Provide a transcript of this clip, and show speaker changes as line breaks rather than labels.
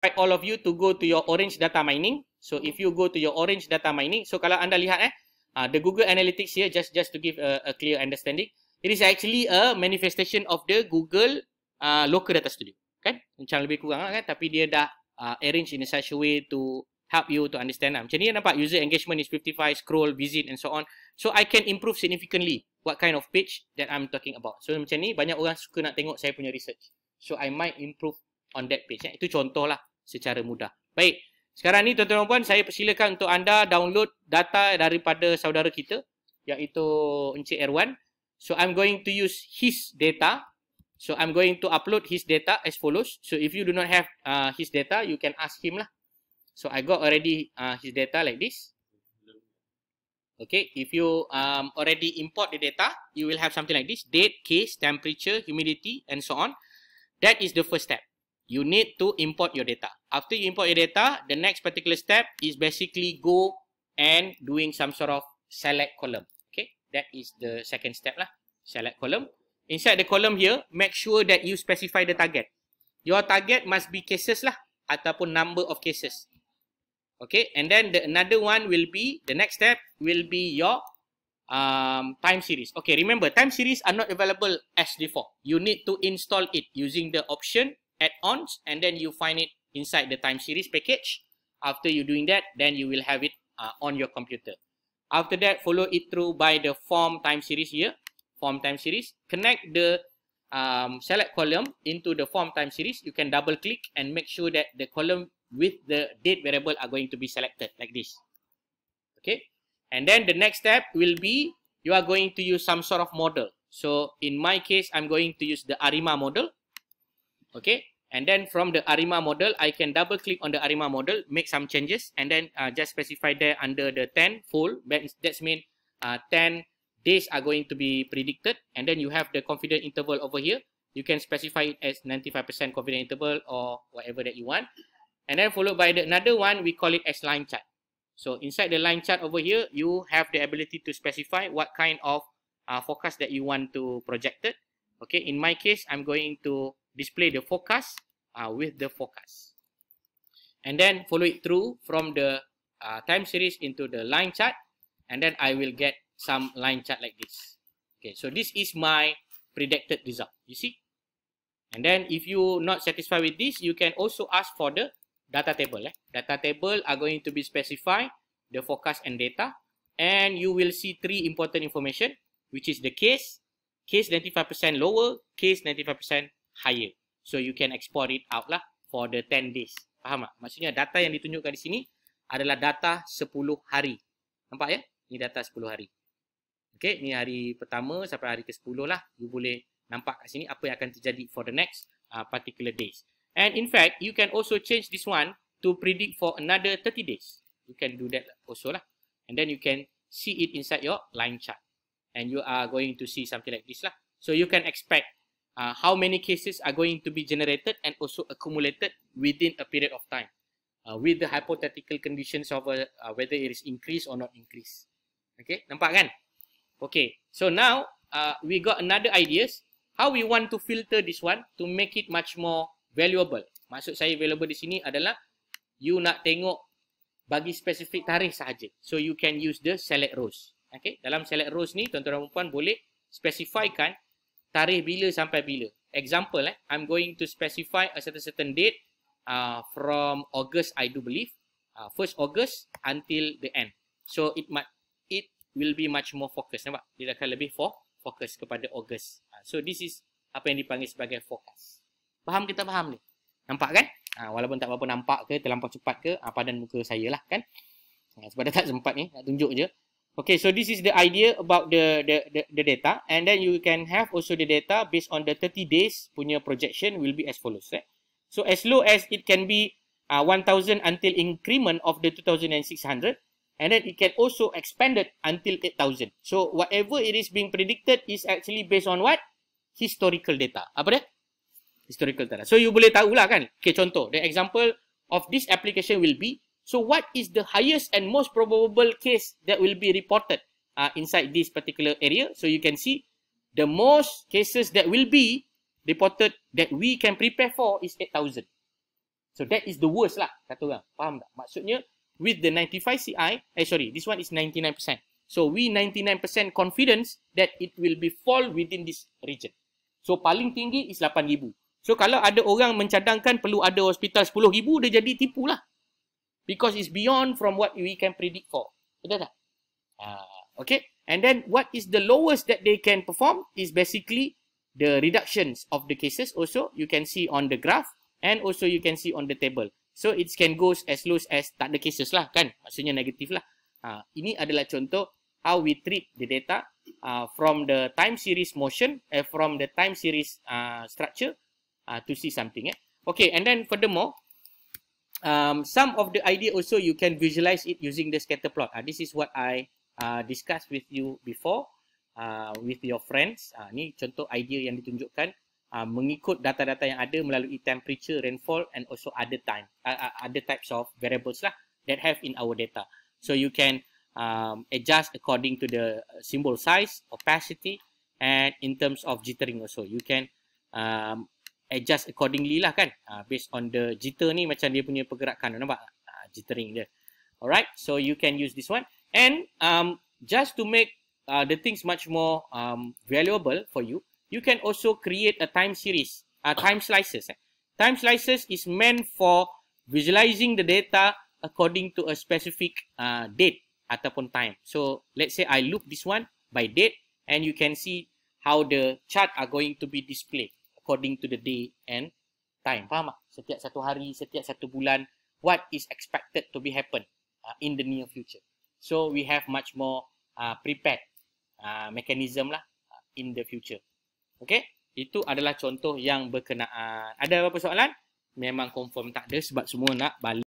invite all of you to go to your orange data mining. So if you go to your orange data mining, so kalau anda lihat eh, uh, the Google Analytics here just just to give a, a clear understanding, it is actually a manifestation of the Google uh, local data studio. Kan? Macam lebih kurang kan? Tapi dia dah uh, arrange in such a way to help you to understand. Lah. Macam ni nampak user engagement is 55, scroll, visit and so on. So I can improve significantly what kind of page that I'm talking about. So macam ni banyak orang suka nak tengok saya punya research. So I might improve on that page. Eh? Itu contoh lah secara mudah. Baik, sekarang ni tuan-tuan dan puan saya persilakan untuk anda download data daripada saudara kita iaitu Encik Erwan. So I'm going to use his data. So I'm going to upload his data as follows. So if you do not have uh, his data, you can ask him lah. So I got already uh, his data like this. Okay, if you um, already import the data, you will have something like this. Date, case, temperature, humidity and so on. That is the first step you need to import your data. After you import your data, the next particular step is basically go and doing some sort of select column. Okay, that is the second step lah. Select column. Inside the column here, make sure that you specify the target. Your target must be cases lah ataupun number of cases. Okay, and then the another one will be, the next step will be your um, time series. Okay, remember, time series are not available as default. You need to install it using the option add-ons and then you find it inside the time series package. After you doing that, then you will have it uh, on your computer. After that, follow it through by the form time series here, form time series. Connect the um, select column into the form time series. You can double click and make sure that the column with the date variable are going to be selected like this. Okay. And then the next step will be you are going to use some sort of model. So in my case, I'm going to use the ARIMA model. okay and then from the arima model i can double click on the arima model make some changes and then uh, just specify there under the 10 full that's mean uh, 10 days are going to be predicted and then you have the confidence interval over here you can specify it as 95% confidence interval or whatever that you want and then followed by the another one we call it as line chart so inside the line chart over here you have the ability to specify what kind of uh, forecast that you want to project it okay in my case i'm going to display the forecast uh, with the forecast. And then follow it through from the uh, time series into the line chart. And then I will get some line chart like this. Okay, so this is my predicted result. You see? And then if you not satisfied with this, you can also ask for the data table. Eh? Data table are going to be specified, the forecast and data. And you will see three important information, which is the case, case 95% lower, case 95% higher. So you can export it out lah for the 10 days. Faham tak? Maksudnya data yang ditunjukkan di sini adalah data 10 hari. Nampak ya? Ini data 10 hari. Okay, ni hari pertama sampai hari ke-10 lah. You boleh nampak kat sini apa yang akan terjadi for the next uh, particular days. And in fact, you can also change this one to predict for another 30 days. You can do that also lah. And then you can see it inside your line chart. And you are going to see something like this lah. So you can expect uh, how many cases are going to be generated and also accumulated within a period of time uh, with the hypothetical conditions of uh, uh whether it is increased or not increased. Okay, nampak kan? Okay, so now uh, we got another ideas how we want to filter this one to make it much more valuable. Maksud saya valuable di sini adalah you nak tengok bagi spesifik tarikh sahaja. So you can use the select rows. Okay, dalam select rows ni tuan-tuan dan puan boleh specifykan tarikh bila sampai bila. Example eh, I'm going to specify a certain certain date uh, from August I do believe. Uh, first August until the end. So it might it will be much more focused. Nampak? Dia akan lebih for, focus kepada August. Uh, so this is apa yang dipanggil sebagai fokus. Faham kita faham ni? Nampak kan? Ha, walaupun tak apa-apa nampak ke, terlampau cepat ke, ha, padan muka saya lah kan? Ha, sebab dah tak sempat ni, nak tunjuk je. Okay, so this is the idea about the, the the the data, and then you can have also the data based on the 30 days punya projection will be as follows. Eh? So as low as it can be uh, 1,000 until increment of the 2,600, and then it can also expanded until 8,000. So whatever it is being predicted is actually based on what historical data. Apa dia? Historical data. So you boleh tahu lah kan? Okay, contoh. The example of this application will be So what is the highest and most probable case that will be reported uh, inside this particular area? So you can see the most cases that will be reported that we can prepare for is 8,000. So that is the worst lah, kata orang. Faham tak? Maksudnya, with the 95 CI, eh sorry, this one is 99%. So we 99% confidence that it will be fall within this region. So paling tinggi is 8,000. So kalau ada orang mencadangkan perlu ada hospital 10,000, dia jadi tipu lah. Because it's beyond from what we can predict for. Betul tak? Uh, okay. And then what is the lowest that they can perform is basically the reductions of the cases also. You can see on the graph and also you can see on the table. So it can go as low as tak ada cases lah kan. Maksudnya negatif lah. Uh, ini adalah contoh how we treat the data uh, from the time series motion uh, from the time series uh, structure uh, to see something. Eh? Okay and then furthermore um, some of the idea also you can visualize it using the scatter plot. Uh, this is what I uh, discussed with you before uh, with your friends. Uh, ni contoh idea yang ditunjukkan uh, mengikut data-data yang ada melalui temperature, rainfall and also other time uh, other types of variables lah that have in our data. So you can um, adjust according to the symbol size, opacity and in terms of jittering also. You can um, adjust accordingly lah kan uh, based on the jitter ni macam dia punya pergerakan nampak uh, jittering dia alright so you can use this one and um, just to make uh, the things much more um, valuable for you you can also create a time series uh, time slices eh. time slices is meant for visualizing the data according to a specific uh, date ataupun time so let's say I loop this one by date and you can see how the chart are going to be displayed according to the day and time. Faham tak? Setiap satu hari, setiap satu bulan, what is expected to be happen uh, in the near future. So, we have much more uh, prepared uh, mechanism lah uh, in the future. Okay? Itu adalah contoh yang berkenaan. Ada apa soalan? Memang confirm tak ada sebab semua nak balik.